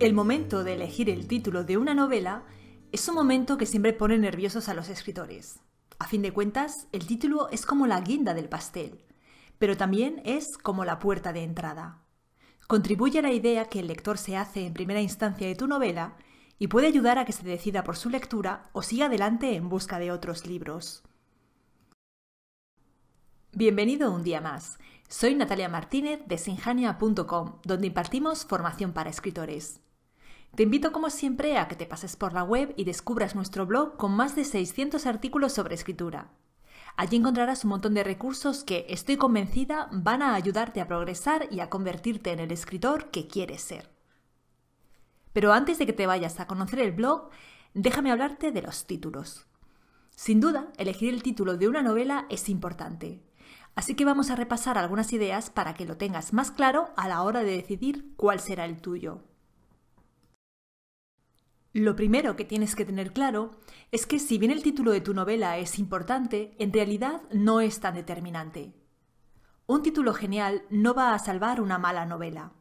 El momento de elegir el título de una novela es un momento que siempre pone nerviosos a los escritores. A fin de cuentas, el título es como la guinda del pastel, pero también es como la puerta de entrada. Contribuye a la idea que el lector se hace en primera instancia de tu novela y puede ayudar a que se decida por su lectura o siga adelante en busca de otros libros. Bienvenido un día más. Soy Natalia Martínez de sinjania.com, donde impartimos formación para escritores. Te invito como siempre a que te pases por la web y descubras nuestro blog con más de 600 artículos sobre escritura. Allí encontrarás un montón de recursos que, estoy convencida, van a ayudarte a progresar y a convertirte en el escritor que quieres ser. Pero antes de que te vayas a conocer el blog, déjame hablarte de los títulos. Sin duda, elegir el título de una novela es importante. Así que vamos a repasar algunas ideas para que lo tengas más claro a la hora de decidir cuál será el tuyo. Lo primero que tienes que tener claro es que si bien el título de tu novela es importante, en realidad no es tan determinante. Un título genial no va a salvar una mala novela.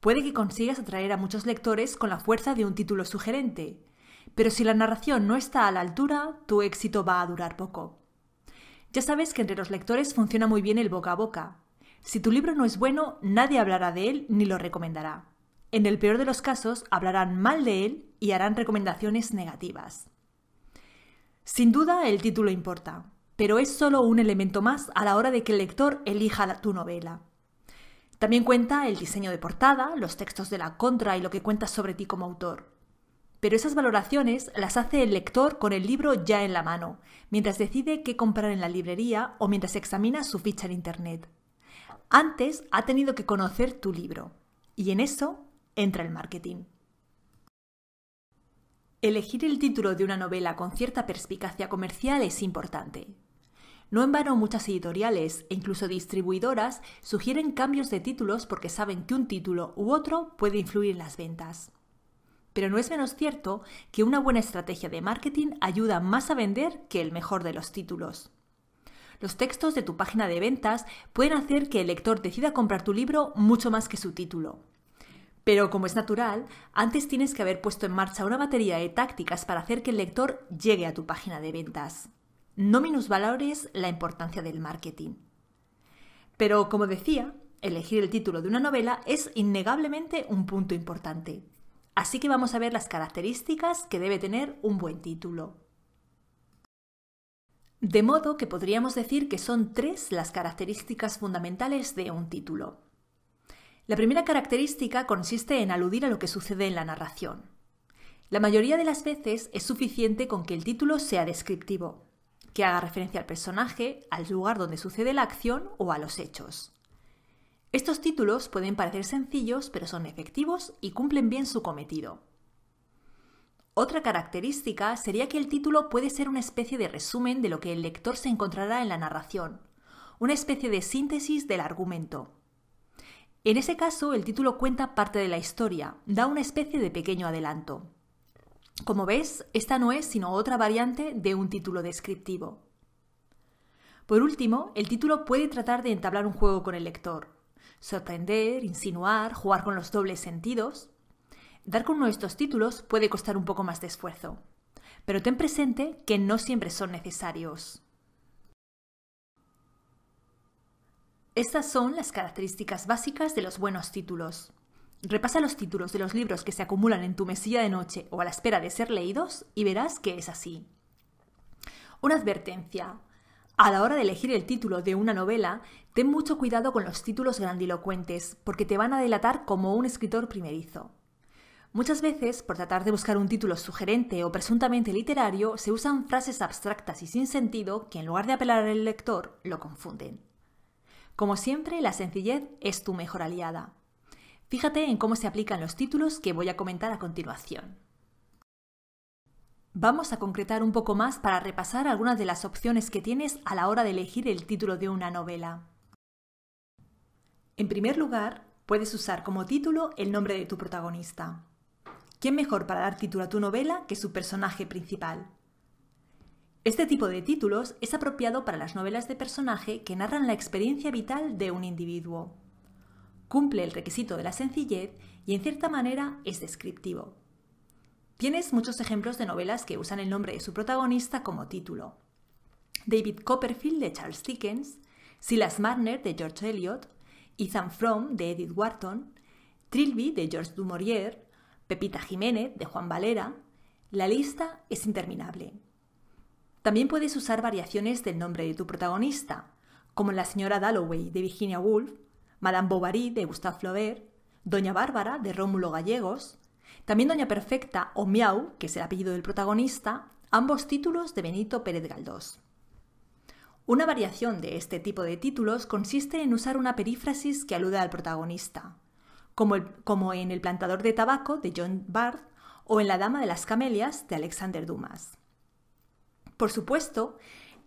Puede que consigas atraer a muchos lectores con la fuerza de un título sugerente, pero si la narración no está a la altura, tu éxito va a durar poco. Ya sabes que entre los lectores funciona muy bien el boca a boca. Si tu libro no es bueno, nadie hablará de él ni lo recomendará. En el peor de los casos, hablarán mal de él y harán recomendaciones negativas. Sin duda, el título importa, pero es solo un elemento más a la hora de que el lector elija tu novela. También cuenta el diseño de portada, los textos de la contra y lo que cuentas sobre ti como autor. Pero esas valoraciones las hace el lector con el libro ya en la mano, mientras decide qué comprar en la librería o mientras examina su ficha en Internet. Antes ha tenido que conocer tu libro, y en eso entra el marketing. Elegir el título de una novela con cierta perspicacia comercial es importante. No en vano muchas editoriales e incluso distribuidoras sugieren cambios de títulos porque saben que un título u otro puede influir en las ventas. Pero no es menos cierto que una buena estrategia de marketing ayuda más a vender que el mejor de los títulos. Los textos de tu página de ventas pueden hacer que el lector decida comprar tu libro mucho más que su título pero como es natural, antes tienes que haber puesto en marcha una batería de tácticas para hacer que el lector llegue a tu página de ventas. No minusvalores la importancia del marketing. Pero como decía, elegir el título de una novela es innegablemente un punto importante. Así que vamos a ver las características que debe tener un buen título. De modo que podríamos decir que son tres las características fundamentales de un título. La primera característica consiste en aludir a lo que sucede en la narración. La mayoría de las veces es suficiente con que el título sea descriptivo, que haga referencia al personaje, al lugar donde sucede la acción o a los hechos. Estos títulos pueden parecer sencillos, pero son efectivos y cumplen bien su cometido. Otra característica sería que el título puede ser una especie de resumen de lo que el lector se encontrará en la narración, una especie de síntesis del argumento, en ese caso, el título cuenta parte de la historia, da una especie de pequeño adelanto. Como ves, esta no es sino otra variante de un título descriptivo. Por último, el título puede tratar de entablar un juego con el lector, sorprender, insinuar, jugar con los dobles sentidos. Dar con uno de estos títulos puede costar un poco más de esfuerzo, pero ten presente que no siempre son necesarios. Estas son las características básicas de los buenos títulos. Repasa los títulos de los libros que se acumulan en tu mesilla de noche o a la espera de ser leídos y verás que es así. Una advertencia. A la hora de elegir el título de una novela, ten mucho cuidado con los títulos grandilocuentes, porque te van a delatar como un escritor primerizo. Muchas veces, por tratar de buscar un título sugerente o presuntamente literario, se usan frases abstractas y sin sentido que en lugar de apelar al lector, lo confunden. Como siempre, la sencillez es tu mejor aliada. Fíjate en cómo se aplican los títulos que voy a comentar a continuación. Vamos a concretar un poco más para repasar algunas de las opciones que tienes a la hora de elegir el título de una novela. En primer lugar, puedes usar como título el nombre de tu protagonista. ¿Quién mejor para dar título a tu novela que su personaje principal? Este tipo de títulos es apropiado para las novelas de personaje que narran la experiencia vital de un individuo. Cumple el requisito de la sencillez y en cierta manera es descriptivo. Tienes muchos ejemplos de novelas que usan el nombre de su protagonista como título. David Copperfield de Charles Dickens, Silas Marner de George Eliot, Ethan Frome de Edith Wharton, Trilby de George Dumouriez, Pepita Jiménez de Juan Valera. La lista es interminable. También puedes usar variaciones del nombre de tu protagonista, como la señora Dalloway de Virginia Woolf, Madame Bovary de Gustave Flaubert, Doña Bárbara de Rómulo Gallegos, también Doña Perfecta o Miau, que es el apellido del protagonista, ambos títulos de Benito Pérez Galdós. Una variación de este tipo de títulos consiste en usar una perífrasis que alude al protagonista, como, como en El plantador de tabaco de John Barth o en La dama de las camelias de Alexander Dumas. Por supuesto,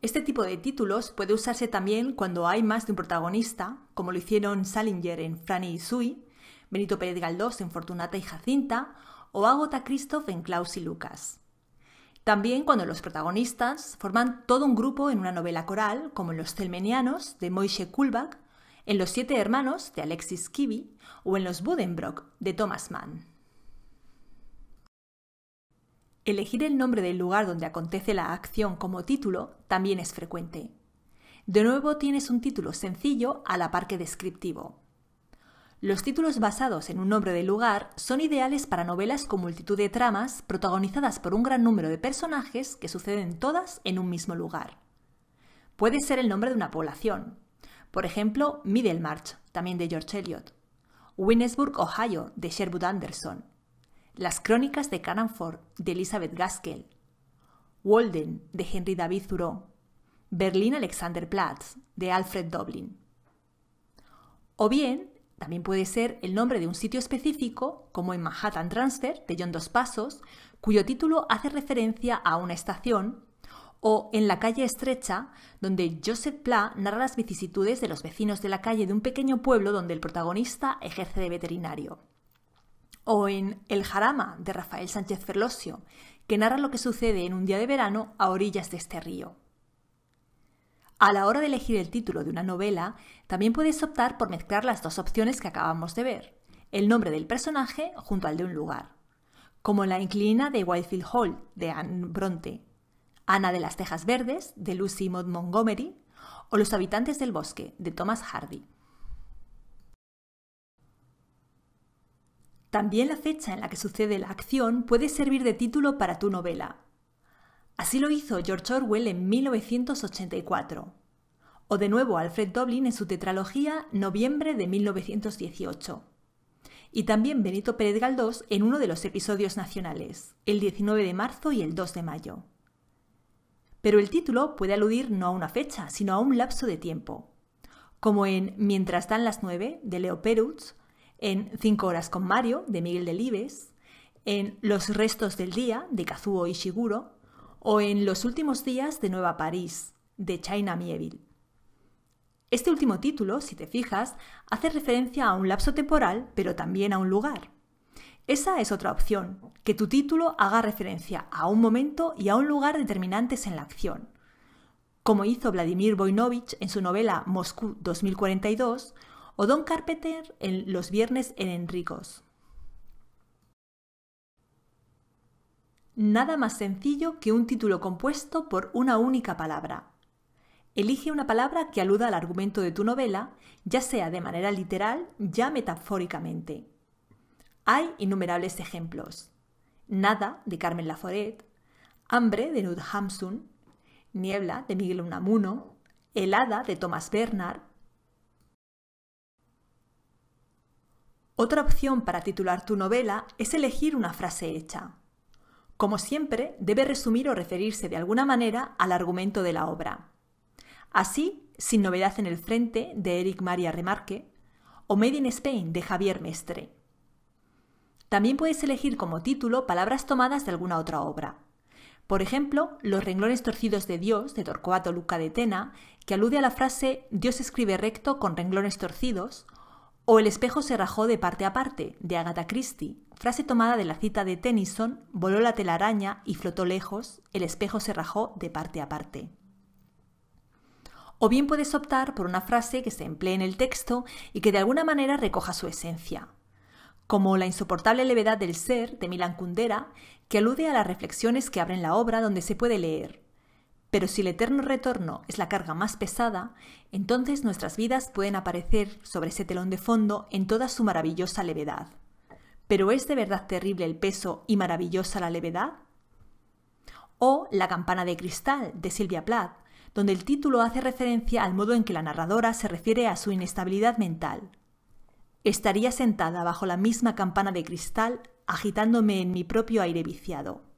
este tipo de títulos puede usarse también cuando hay más de un protagonista, como lo hicieron Salinger en Franny y Sui, Benito Pérez Galdós en Fortunata y Jacinta o Agota Christoph en Klaus y Lucas. También cuando los protagonistas forman todo un grupo en una novela coral, como en Los Celmenianos de Moishe Kulbach, en Los Siete Hermanos de Alexis Kibi o en Los Budenbrock de Thomas Mann. Elegir el nombre del lugar donde acontece la acción como título también es frecuente. De nuevo tienes un título sencillo a la par que descriptivo. Los títulos basados en un nombre de lugar son ideales para novelas con multitud de tramas protagonizadas por un gran número de personajes que suceden todas en un mismo lugar. Puede ser el nombre de una población, por ejemplo, Middlemarch, también de George Eliot, Winnesburg, Ohio, de Sherwood Anderson, las crónicas de Cananford de Elizabeth Gaskell, Walden de Henry David Thoreau, Berlín Alexanderplatz de Alfred Doblin. O bien, también puede ser el nombre de un sitio específico, como en Manhattan Transfer de John Dos Pasos, cuyo título hace referencia a una estación, o en la calle estrecha, donde Joseph Pla narra las vicisitudes de los vecinos de la calle de un pequeño pueblo donde el protagonista ejerce de veterinario o en El Jarama de Rafael Sánchez Ferlosio, que narra lo que sucede en un día de verano a orillas de este río. A la hora de elegir el título de una novela, también puedes optar por mezclar las dos opciones que acabamos de ver, el nombre del personaje junto al de un lugar, como La Inclina de Whitefield Hall de Anne Bronte, Ana de las Tejas Verdes de Lucy Maud Montgomery o Los habitantes del bosque de Thomas Hardy. También la fecha en la que sucede la acción puede servir de título para tu novela. Así lo hizo George Orwell en 1984, o de nuevo Alfred Doblin en su tetralogía Noviembre de 1918, y también Benito Pérez Galdós en uno de los episodios nacionales, el 19 de marzo y el 2 de mayo. Pero el título puede aludir no a una fecha, sino a un lapso de tiempo, como en Mientras dan las nueve de Leo Perutz en Cinco horas con Mario, de Miguel Delibes, en Los restos del día, de Kazuo Ishiguro, o en Los últimos días de Nueva París, de China Mieville. Este último título, si te fijas, hace referencia a un lapso temporal, pero también a un lugar. Esa es otra opción, que tu título haga referencia a un momento y a un lugar determinantes en la acción. Como hizo Vladimir Voinovich en su novela Moscú 2042, o Don Carpeter en Los Viernes en Enricos. Nada más sencillo que un título compuesto por una única palabra. Elige una palabra que aluda al argumento de tu novela, ya sea de manera literal, ya metafóricamente. Hay innumerables ejemplos. Nada, de Carmen Laforet, Hambre, de Nud Hamsun, Niebla, de Miguel Unamuno, Helada, de Thomas Bernard, Otra opción para titular tu novela es elegir una frase hecha. Como siempre, debe resumir o referirse de alguna manera al argumento de la obra. Así, Sin novedad en el frente, de Eric Maria Remarque, o Made in Spain, de Javier Mestre. También puedes elegir como título palabras tomadas de alguna otra obra. Por ejemplo, Los renglones torcidos de Dios, de Torcuato Luca de Tena, que alude a la frase Dios escribe recto con renglones torcidos, o El espejo se rajó de parte a parte, de Agatha Christie, frase tomada de la cita de Tennyson, voló la telaraña y flotó lejos, el espejo se rajó de parte a parte. O bien puedes optar por una frase que se emplee en el texto y que de alguna manera recoja su esencia, como La insoportable levedad del ser de Milan Kundera, que alude a las reflexiones que abren la obra donde se puede leer. Pero si el eterno retorno es la carga más pesada, entonces nuestras vidas pueden aparecer sobre ese telón de fondo en toda su maravillosa levedad. ¿Pero es de verdad terrible el peso y maravillosa la levedad? O La campana de cristal de Silvia Plath, donde el título hace referencia al modo en que la narradora se refiere a su inestabilidad mental. Estaría sentada bajo la misma campana de cristal agitándome en mi propio aire viciado.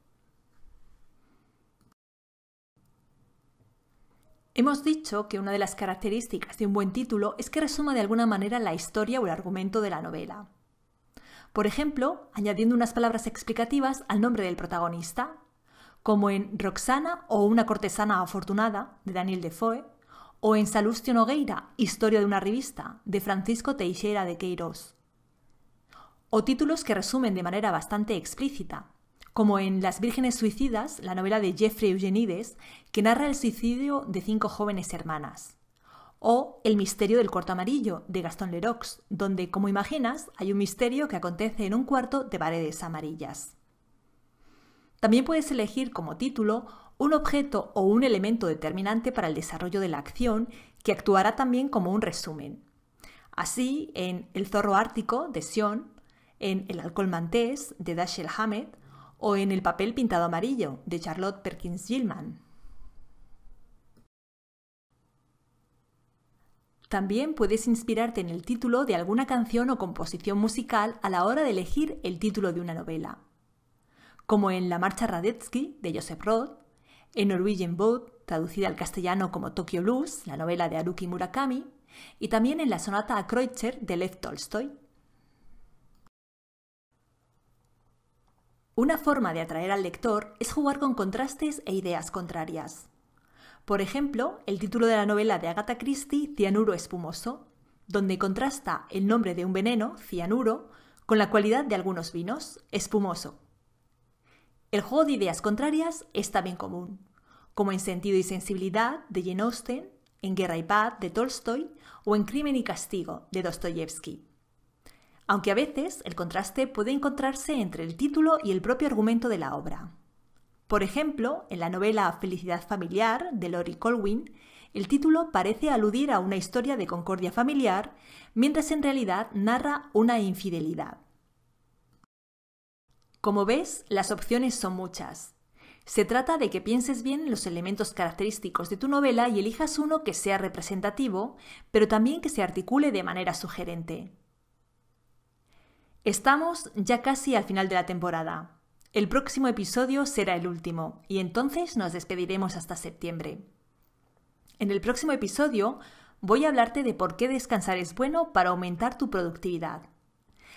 Hemos dicho que una de las características de un buen título es que resuma de alguna manera la historia o el argumento de la novela. Por ejemplo, añadiendo unas palabras explicativas al nombre del protagonista, como en Roxana o una cortesana afortunada de Daniel Defoe, o en Salustio Nogueira, Historia de una revista de Francisco Teixeira de Queiros. O títulos que resumen de manera bastante explícita, como en Las Vírgenes Suicidas, la novela de Jeffrey Eugenides, que narra el suicidio de cinco jóvenes hermanas. O El misterio del cuarto amarillo, de Gaston Lerox, donde, como imaginas, hay un misterio que acontece en un cuarto de paredes amarillas. También puedes elegir como título un objeto o un elemento determinante para el desarrollo de la acción que actuará también como un resumen. Así, en El zorro ártico de Sion, en El alcohol mantés de Dashiell Hammett, o en El papel pintado amarillo de Charlotte Perkins Gilman. También puedes inspirarte en el título de alguna canción o composición musical a la hora de elegir el título de una novela, como en La Marcha Radetzky de Joseph Roth, en Norwegian Boat, traducida al castellano como Tokyo Blues, la novela de Haruki Murakami, y también en la sonata a Kreutzer de Lev Tolstoy. Una forma de atraer al lector es jugar con contrastes e ideas contrarias. Por ejemplo, el título de la novela de Agatha Christie, Cianuro espumoso, donde contrasta el nombre de un veneno, cianuro, con la cualidad de algunos vinos, espumoso. El juego de ideas contrarias es también común, como en Sentido y Sensibilidad de Jane Austen, en Guerra y Paz de Tolstoy o en Crimen y Castigo de Dostoyevsky aunque a veces el contraste puede encontrarse entre el título y el propio argumento de la obra. Por ejemplo, en la novela Felicidad Familiar de Lori Colwyn, el título parece aludir a una historia de concordia familiar, mientras en realidad narra una infidelidad. Como ves, las opciones son muchas. Se trata de que pienses bien los elementos característicos de tu novela y elijas uno que sea representativo, pero también que se articule de manera sugerente. Estamos ya casi al final de la temporada. El próximo episodio será el último y entonces nos despediremos hasta septiembre. En el próximo episodio voy a hablarte de por qué descansar es bueno para aumentar tu productividad.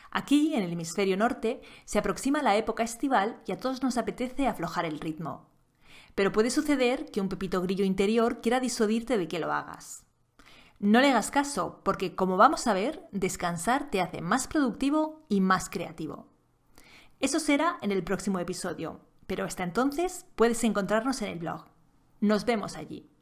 Aquí, en el hemisferio norte, se aproxima la época estival y a todos nos apetece aflojar el ritmo. Pero puede suceder que un pepito grillo interior quiera disuadirte de que lo hagas. No le hagas caso, porque como vamos a ver, descansar te hace más productivo y más creativo. Eso será en el próximo episodio, pero hasta entonces puedes encontrarnos en el blog. Nos vemos allí.